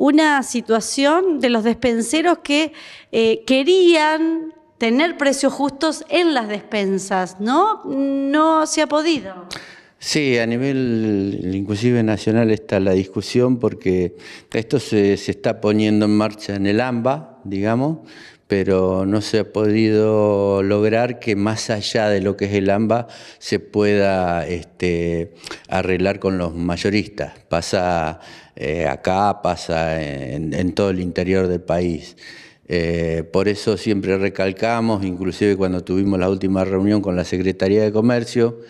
una situación de los despenseros que eh, querían tener precios justos en las despensas, ¿no? No se ha podido. Sí, a nivel inclusive nacional está la discusión porque esto se, se está poniendo en marcha en el AMBA, digamos, pero no se ha podido lograr que más allá de lo que es el AMBA se pueda este, arreglar con los mayoristas. Pasa eh, acá, pasa en, todo el interior del país. Eh, por eso siempre recalcamos, inclusive cuando tuvimos la última reunión con la Secretaría de Comercio,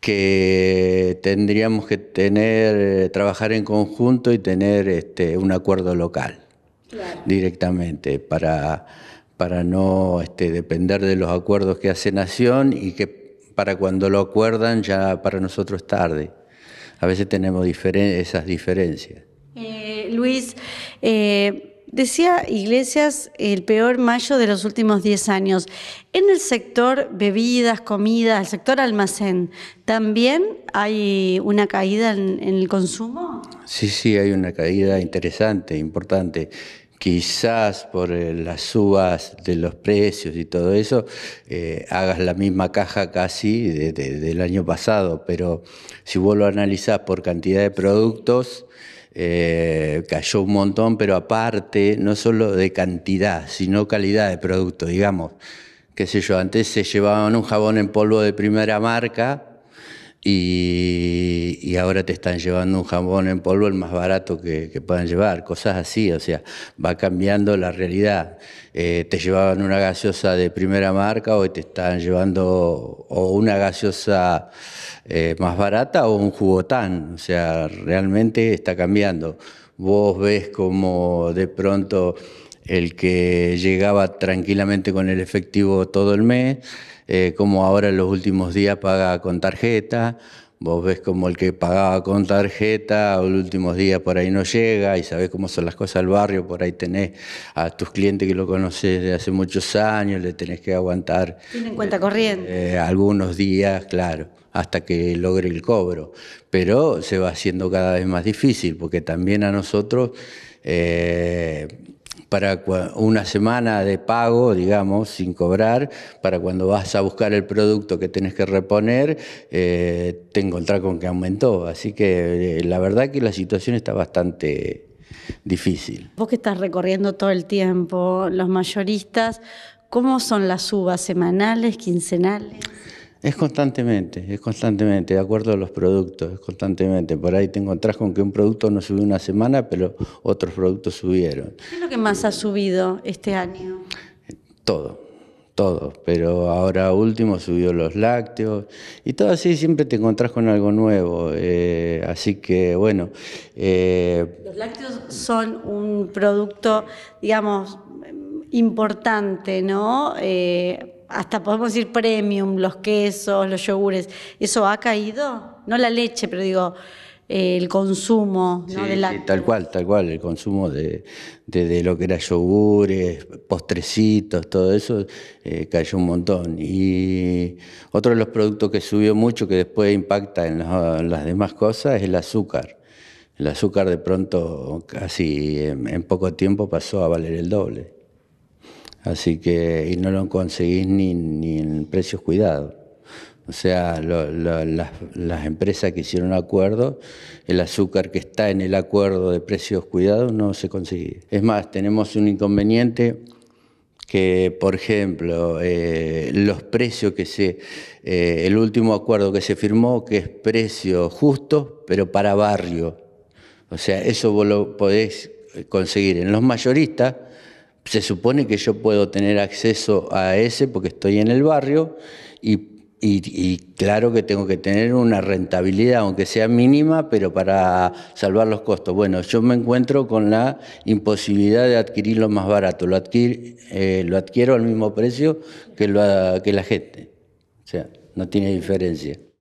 que tendríamos que tener, trabajar en conjunto y tener este, un acuerdo local directamente para, para no este, depender de los acuerdos que hace Nación y que para cuando lo acuerdan ya para nosotros es tarde. A veces tenemos esas diferencias. Eh, Luis, eh, decía Iglesias el peor mayo de los últimos 10 años. En el sector bebidas, comida, el sector almacén, ¿también hay una caída en el consumo? Sí, sí, hay una caída interesante, importante quizás por eh, las subas de los precios y todo eso, eh, hagas la misma caja casi del año pasado, pero si vos lo analizás por cantidad de productos, eh, cayó un montón, pero aparte, no solo de cantidad, sino calidad de producto, digamos. Qué sé yo, antes se llevaban un jabón en polvo de primera marca, y, ahora te están llevando un jamón en polvo el más barato que, puedan llevar, cosas así, o sea, va cambiando la realidad. Eh, te llevaban una gaseosa de primera marca, hoy te están llevando o una gaseosa eh, más barata o un jugotán, o sea, realmente está cambiando. Vos ves como de pronto el que llegaba tranquilamente con el efectivo todo el mes, eh, como ahora en los últimos días paga con tarjeta, vos ves como el que pagaba con tarjeta, los últimos días por ahí no llega y sabes cómo son las cosas al barrio, por ahí tenés a tus clientes que lo conoces desde hace muchos años, le tenés que aguantar. Tienen cuenta corriente. Eh, eh, algunos días, claro, hasta que logre el cobro. Pero se va haciendo cada vez más difícil porque también a nosotros para una semana de pago, digamos, sin cobrar, para cuando vas a buscar el producto que tenés que reponer, eh, te encontrás con que aumentó. Así que eh, la verdad que la situación está bastante difícil. Vos que estás recorriendo todo el tiempo, los mayoristas, ¿cómo son las subas? semanales, quincenales? Es constantemente, es constantemente, de acuerdo a los productos, es constantemente. Por ahí te encontrás con que un producto no subió una semana, pero otros productos subieron. ¿Qué es lo que más ha subido este año? Todo, todo. Pero ahora último subió los lácteos y todo así, siempre te encontrás con algo nuevo. Eh, así que, bueno. Eh, los lácteos son un producto, digamos, importante, ¿no? Eh, hasta podemos decir premium, los quesos, los yogures, ¿eso ha caído? No la leche, pero digo, eh, el consumo de la... tal cual, tal cual, el consumo de, lo que era yogures, postrecitos, todo eso, eh, cayó un montón. Y otro de los productos que subió mucho, que después impacta en, las demás cosas, es el azúcar. El azúcar de pronto, casi en poco tiempo, pasó a valer el doble. Así que, y no lo conseguís ni, en precios cuidados. O sea, las, empresas que hicieron acuerdo, el azúcar que está en el acuerdo de precios cuidados no se consigue. Es más, tenemos un inconveniente que, por ejemplo, eh, los precios que se, eh, el último acuerdo que se firmó, que es precio justo, pero para barrio. O sea, eso vos lo podés conseguir en los mayoristas se supone que yo puedo tener acceso a ese porque estoy en el barrio y, claro que tengo que tener una rentabilidad, aunque sea mínima, pero para salvar los costos. Bueno, yo me encuentro con la imposibilidad de adquirir lo más barato, lo, eh, lo adquiero al mismo precio que, lo, que la gente, o sea, no tiene diferencia.